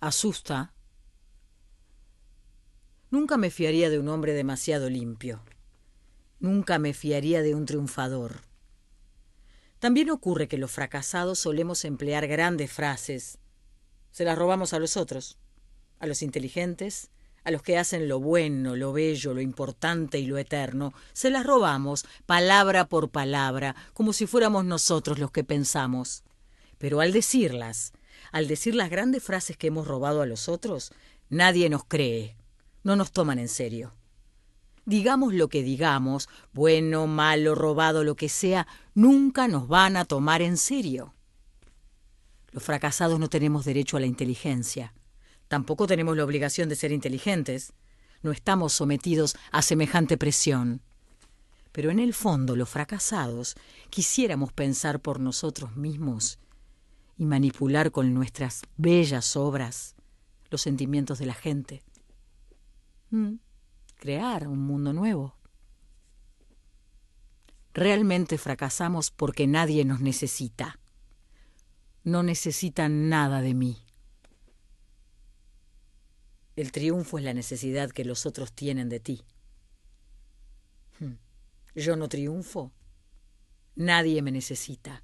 asusta, nunca me fiaría de un hombre demasiado limpio. Nunca me fiaría de un triunfador. También ocurre que los fracasados solemos emplear grandes frases. Se las robamos a los otros, a los inteligentes, a los que hacen lo bueno, lo bello, lo importante y lo eterno. Se las robamos palabra por palabra, como si fuéramos nosotros los que pensamos. Pero al decirlas, al decir las grandes frases que hemos robado a los otros, nadie nos cree, no nos toman en serio. Digamos lo que digamos, bueno, malo, robado, lo que sea, nunca nos van a tomar en serio. Los fracasados no tenemos derecho a la inteligencia. Tampoco tenemos la obligación de ser inteligentes. No estamos sometidos a semejante presión. Pero en el fondo los fracasados quisiéramos pensar por nosotros mismos y manipular con nuestras bellas obras los sentimientos de la gente. Mm. crear un mundo nuevo. Realmente fracasamos porque nadie nos necesita. No necesitan nada de mí. El triunfo es la necesidad que los otros tienen de ti. Mm. Yo no triunfo. Nadie me necesita.